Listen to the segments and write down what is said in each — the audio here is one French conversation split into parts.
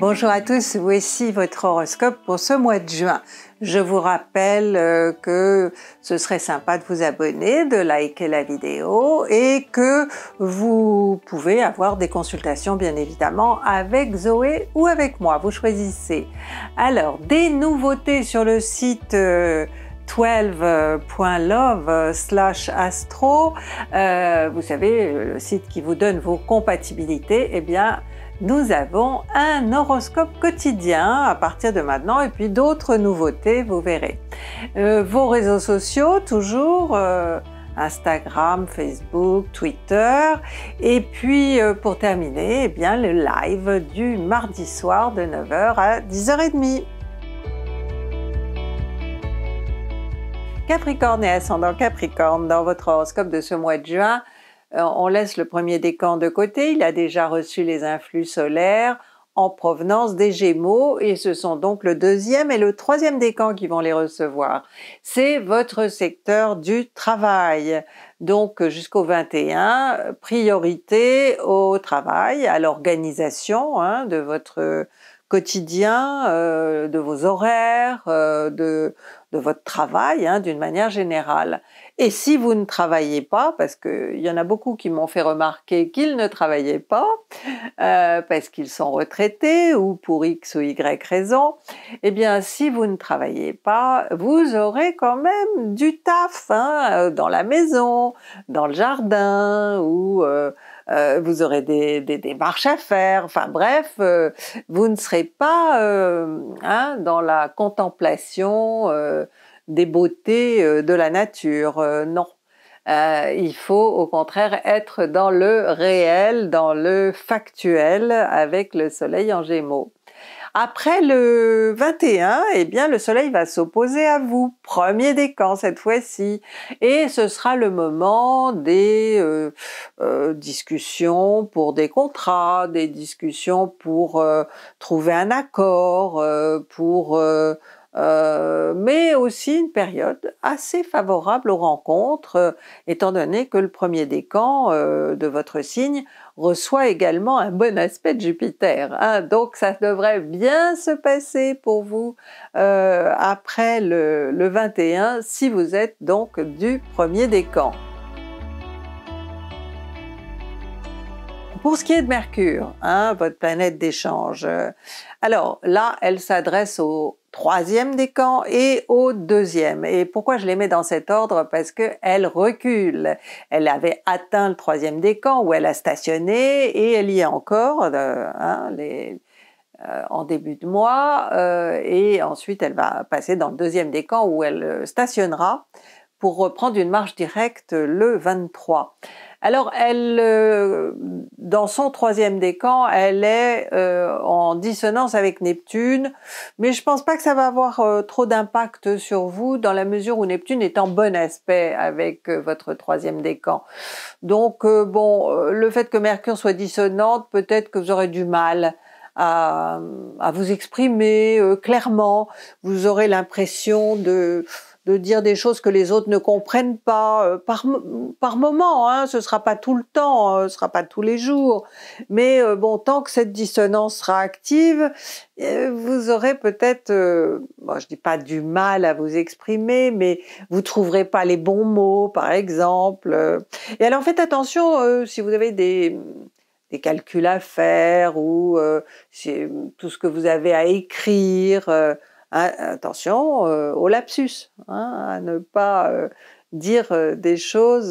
Bonjour à tous, voici votre horoscope pour ce mois de juin. Je vous rappelle euh, que ce serait sympa de vous abonner, de liker la vidéo et que vous pouvez avoir des consultations bien évidemment avec Zoé ou avec moi, vous choisissez. Alors, des nouveautés sur le site euh, 12.love slash astro, euh, vous savez, le site qui vous donne vos compatibilités, eh bien, nous avons un horoscope quotidien à partir de maintenant et puis d'autres nouveautés, vous verrez. Euh, vos réseaux sociaux, toujours euh, Instagram, Facebook, Twitter et puis pour terminer, eh bien le live du mardi soir de 9h à 10h30. Capricorne et ascendant Capricorne, dans votre horoscope de ce mois de juin, euh, on laisse le premier décan de côté, il a déjà reçu les influx solaires en provenance des Gémeaux et ce sont donc le deuxième et le troisième décan qui vont les recevoir. C'est votre secteur du travail. Donc jusqu'au 21, priorité au travail, à l'organisation hein, de votre quotidien, euh, de vos horaires, euh, de de votre travail hein, d'une manière générale. Et si vous ne travaillez pas, parce qu'il y en a beaucoup qui m'ont fait remarquer qu'ils ne travaillaient pas, euh, parce qu'ils sont retraités ou pour X ou Y raison, eh bien si vous ne travaillez pas, vous aurez quand même du taf hein, dans la maison, dans le jardin ou... Euh, euh, vous aurez des, démarches à faire, enfin bref, euh, vous ne serez pas euh, hein, dans la contemplation des beautés de la nature, non. il faut au contraire être dans le réel, dans le factuel avec le soleil en gémeaux. Après le 21, eh bien, le soleil va s'opposer à vous, premier décan cette fois-ci, et ce sera le moment des euh, euh, discussions pour des contrats, des discussions pour euh, trouver un accord, pour euh, mais aussi une période assez favorable aux rencontres, euh, étant donné que le premier décan camps euh, de votre signe reçoit également un bon aspect de Jupiter. Hein. donc ça devrait bien se passer pour vous après le, 21 si vous êtes donc du premier décan. Pour ce qui est de Mercure, hein, votre planète d'échange, alors là, elle s'adresse au, troisième décan et au deuxième. Et pourquoi je les mets dans cet ordre Parce que elle recule. Elle avait atteint le troisième décan où elle a stationné et elle y est encore euh, hein, euh, en début de mois. Euh, et ensuite, elle va passer dans le deuxième décan où elle stationnera pour reprendre une marche directe le 23. Alors, elle, euh, dans son troisième décan, elle est euh, en dissonance avec Neptune, mais je pense pas que ça va avoir euh, trop d'impact sur vous dans la mesure où Neptune est en bon aspect avec votre troisième décan. Donc, bon, le fait que Mercure soit dissonante, peut-être que vous aurez du mal à vous exprimer clairement. Vous aurez l'impression de de dire des choses que les autres ne comprennent pas euh, par par moment. Hein, ce sera pas tout le temps, euh, ce sera pas tous les jours, mais euh, bon, tant que cette dissonance sera active, vous aurez peut-être, bon, je dis pas du mal à vous exprimer, mais vous trouverez pas les bons mots, par exemple. Et alors faites attention si vous avez des des calculs à faire ou c'est tout ce que vous avez à écrire. Ah, attention euh, au lapsus, hein, à ne pas euh, dire euh, des choses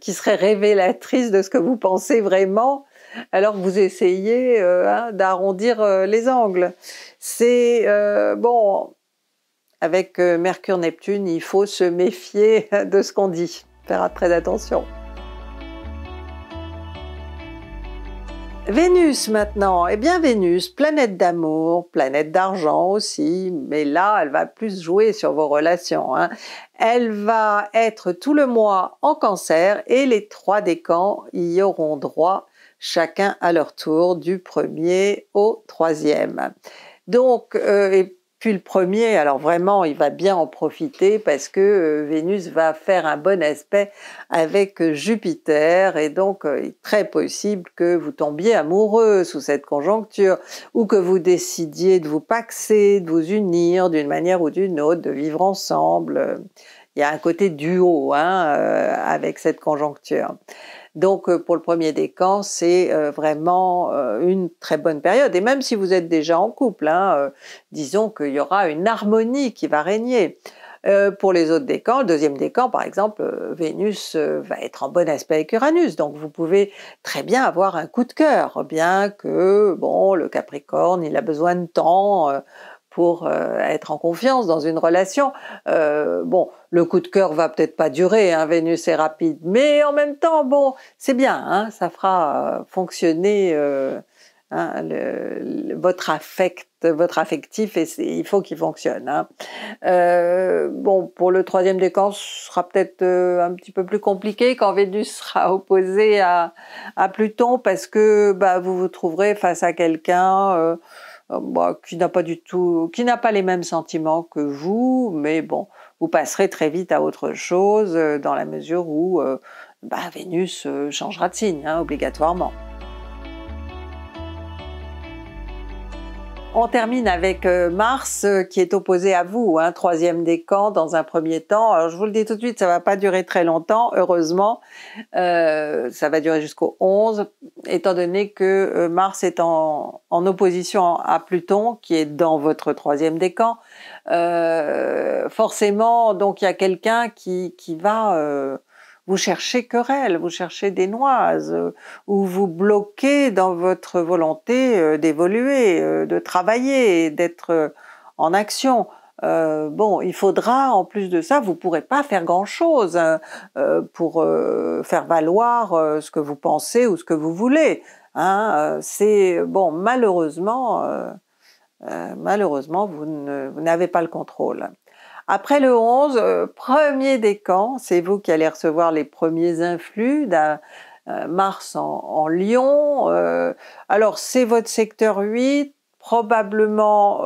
qui seraient révélatrices de ce que vous pensez vraiment, alors vous essayez hein, d'arrondir les angles. C'est bon, avec Mercure-Neptune, il faut se méfier de ce qu'on dit, faire très attention. Vénus maintenant, et eh bien Vénus, planète d'amour, planète d'argent aussi, mais là elle va plus jouer sur vos relations. Hein. Elle va être tout le mois en cancer et les trois décans y auront droit chacun à leur tour du premier au troisième. Donc, euh, puis le premier, alors vraiment, il va bien en profiter parce que euh, Vénus va faire un bon aspect avec euh, Jupiter et donc euh, il est très possible que vous tombiez amoureux sous cette conjoncture ou que vous décidiez de vous paxer, de vous unir d'une manière ou d'une autre, de vivre ensemble. Il y a un côté duo hein, avec cette conjoncture. Donc euh, pour le premier décan, c'est euh, vraiment euh, une très bonne période. Et même si vous êtes déjà en couple, hein, disons qu'il y aura une harmonie qui va régner. pour les autres décans, le deuxième décan, par exemple, Vénus va être en bon aspect avec Uranus, donc vous pouvez très bien avoir un coup de cœur, bien que bon, le Capricorne, il a besoin de temps pour euh, être en confiance dans une relation. Euh, bon, le coup de cœur va peut-être pas durer, hein, Vénus est rapide, mais en même temps, bon, c'est bien, hein, ça fera euh, fonctionner hein, votre affect, votre affectif, et il faut qu'il fonctionne. bon, pour le troisième décan, ce sera peut-être un petit peu plus compliqué quand Vénus sera opposée à, Pluton, parce que bah, vous vous trouverez face à quelqu'un euh, bah, qui n'a pas du tout, qui n'a pas les mêmes sentiments que vous, mais bon, vous passerez très vite à autre chose euh, dans la mesure où euh, bah, Vénus changera de signe, hein, obligatoirement. On termine avec euh, Mars euh, qui est opposé à vous, hein, troisième décan dans un premier temps. Alors je vous le dis tout de suite, ça va pas durer très longtemps, heureusement. Euh, ça va durer jusqu'au 11, étant donné que Mars est en, opposition à Pluton qui est dans votre troisième décan. Euh, forcément, donc il y a quelqu'un qui, qui, va vous cherchez querelle, vous cherchez des noises, euh, ou vous bloquez dans votre volonté euh, d'évoluer, euh, de travailler, d'être en action. bon, il faudra, en plus de ça, vous pourrez pas faire grand-chose hein, pour faire valoir ce que vous pensez ou ce que vous voulez. Hein. C'est bon, malheureusement, malheureusement, vous n'avez pas le contrôle. Après le 11, euh, premier décan, c'est vous qui allez recevoir les premiers influx d'un euh, Mars en, Lyon, euh, alors c'est votre secteur 8, probablement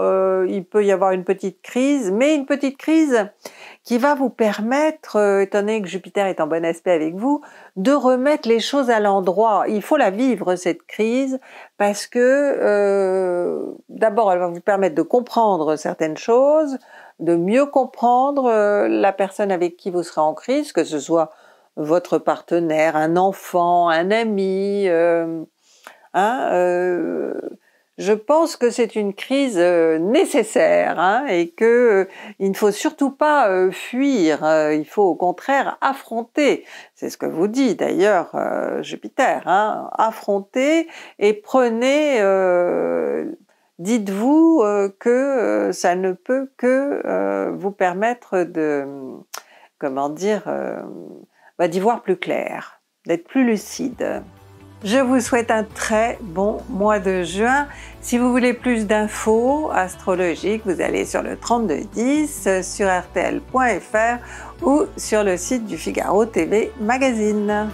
il peut y avoir une petite crise, mais une petite crise qui va vous permettre, étant donné que Jupiter est en bon aspect avec vous, de remettre les choses à l'endroit. Il faut la vivre, cette crise, parce que d'abord, elle va vous permettre de comprendre certaines choses, de mieux comprendre euh, la personne avec qui vous serez en crise, que ce soit votre partenaire, un enfant, un ami. Euh, hein, euh, je pense que c'est une crise nécessaire hein, et que ne faut surtout pas fuir. il faut au contraire affronter. C'est ce que vous dit d'ailleurs Jupiter. Hein, affronter et prenez dites-vous euh, que euh, ça ne peut que euh, vous permettre de, comment dire, bah, d'y voir plus clair, d'être plus lucide. Je vous souhaite un très bon mois de juin. Si vous voulez plus d'infos astrologiques, vous allez sur le 3210, sur rtl.fr ou sur le site du Figaro TV Magazine.